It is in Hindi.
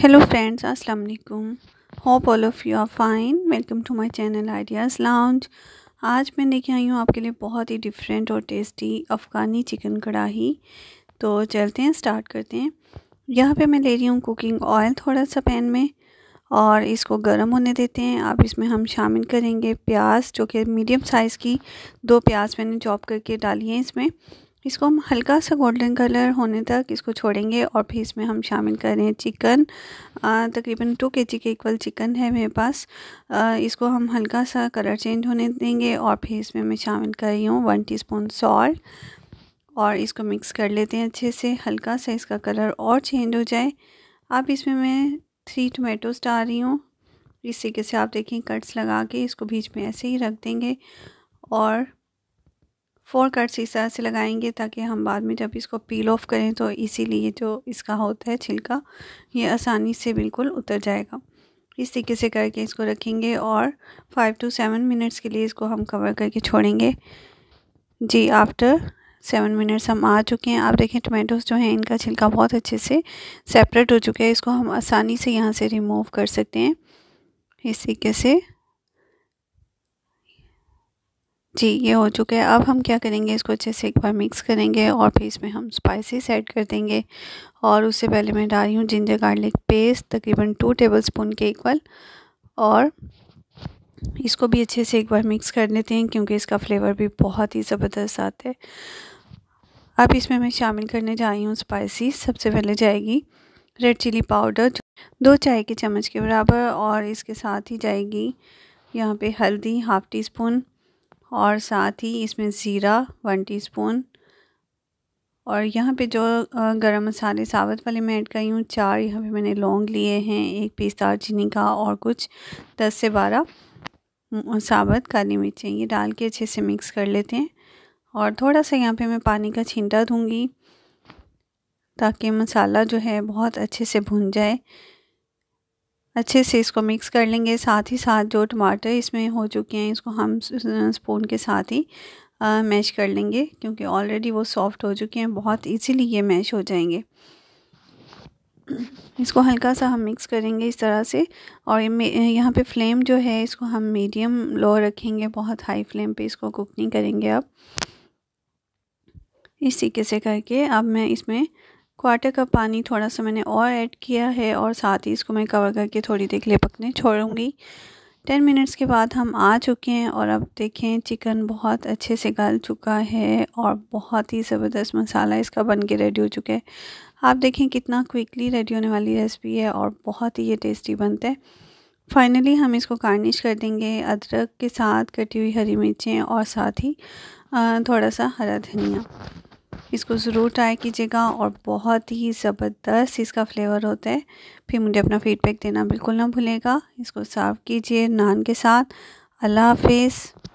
हेलो फ्रेंड्स अस्सलाम वालेकुम hope all of you are fine welcome to my channel ideas lounge आज मैं लेके आई हूँ आपके लिए बहुत ही डिफरेंट और टेस्टी अफ़गानी चिकन कढ़ाई तो चलते हैं स्टार्ट करते हैं यहाँ पे मैं ले रही हूँ कुकिंग ऑयल थोड़ा सा पैन में और इसको गर्म होने देते हैं अब इसमें हम शामिल करेंगे प्याज जो कि मीडियम साइज़ की दो प्याज मैंने चॉप करके डाली है इसमें इसको हम हल्का सा गोल्डन कलर होने तक इसको छोड़ेंगे और फिर इसमें हम शामिल कर रहे हैं चिकन तकरीबन टू के जी के इक्वल चिकन है मेरे पास आ, इसको हम हल्का सा कलर चेंज होने देंगे और फिर इसमें मैं शामिल कर रही हूँ वन टीस्पून सॉल्ट और इसको मिक्स कर लेते हैं अच्छे से हल्का सा इसका कलर और चेंज हो जाए अब इसमें मैं थ्री टमेटोज डाल रही हूँ इस तरीके से आप देखें कट्स लगा के इसको बीच में ऐसे ही रख देंगे और फोर कट्स इस तरह से लगाएंगे ताकि हम बाद में जब इसको पील ऑफ करें तो इसीलिए जो इसका होता है छिलका ये आसानी से बिल्कुल उतर जाएगा इस तरीके से करके इसको रखेंगे और फाइव टू सेवन मिनट्स के लिए इसको हम कवर करके छोड़ेंगे जी आफ्टर सेवन मिनट्स हम आ चुके हैं आप देखें टमेटोज जो हैं इनका छिलका बहुत अच्छे से सेपरेट हो चुका है इसको हम आसानी से यहाँ से रिमूव कर सकते हैं इस तरीके से जी ये हो चुका है अब हम क्या करेंगे इसको अच्छे से एक बार मिक्स करेंगे और फिर इसमें हम स्पाइसेस ऐड कर देंगे और उससे पहले मैं डाल रही हूँ जिंजर गार्लिक पेस्ट तकरीबन टू टेबल स्पून के इक्वल और इसको भी अच्छे से एक बार मिक्स कर लेते हैं क्योंकि इसका फ्लेवर भी बहुत ही ज़बरदस्त आता है अब इसमें मैं शामिल करने जा रही हूँ स्पाइसी सबसे पहले जाएगी रेड चिली पाउडर दो चाय के चम्मच के बराबर और इसके साथ ही जाएगी यहाँ पे हल्दी हाफ़ टी स्पून और साथ ही इसमें ज़ीरा वन टीस्पून और यहाँ पे जो गरम मसाले साबुत वाले मैं ऐड करी हूँ चार यहाँ पे मैंने लौंग लिए हैं एक पीस दालचीनी का और कुछ दस से बारह साबुत काली मिर्चें ये डाल के अच्छे से मिक्स कर लेते हैं और थोड़ा सा यहाँ पे मैं पानी का छींटा दूँगी ताकि मसाला जो है बहुत अच्छे से भुन जाए अच्छे से इसको मिक्स कर लेंगे साथ ही साथ जो टमाटर इसमें हो चुके हैं इसको हम स्पून के साथ ही मैश कर लेंगे क्योंकि ऑलरेडी वो सॉफ़्ट हो चुके हैं बहुत इजीली ये मैश हो जाएंगे इसको हल्का सा हम मिक्स करेंगे इस तरह से और यहाँ पे फ्लेम जो है इसको हम मीडियम लो रखेंगे बहुत हाई फ्लेम पे इसको कुक नहीं करेंगे अब इस तरीके से करके अब मैं इसमें क्वार्टर कप पानी थोड़ा सा मैंने और ऐड किया है और साथ ही इसको मैं कवर करके थोड़ी देर के लिए पकने छोड़ूंगी टेन मिनट्स के बाद हम आ चुके हैं और अब देखें चिकन बहुत अच्छे से गल चुका है और बहुत ही ज़बरदस्त मसाला इसका बन के रेडी हो चुका है आप देखें कितना क्विकली रेडी होने वाली रेसिपी है और बहुत ही ये टेस्टी बनता है फाइनली हम इसको गार्निश कर देंगे अदरक के साथ कटी हुई हरी मिर्चें और साथ ही थोड़ा सा हरा धनिया इसको ज़रूर ट्राई कीजिएगा और बहुत ही ज़बरदस्त इसका फ्लेवर होता है फिर मुझे अपना फीडबैक देना बिल्कुल ना भूलेगा इसको सर्व कीजिए नान के साथ अल्लाह हाफिज़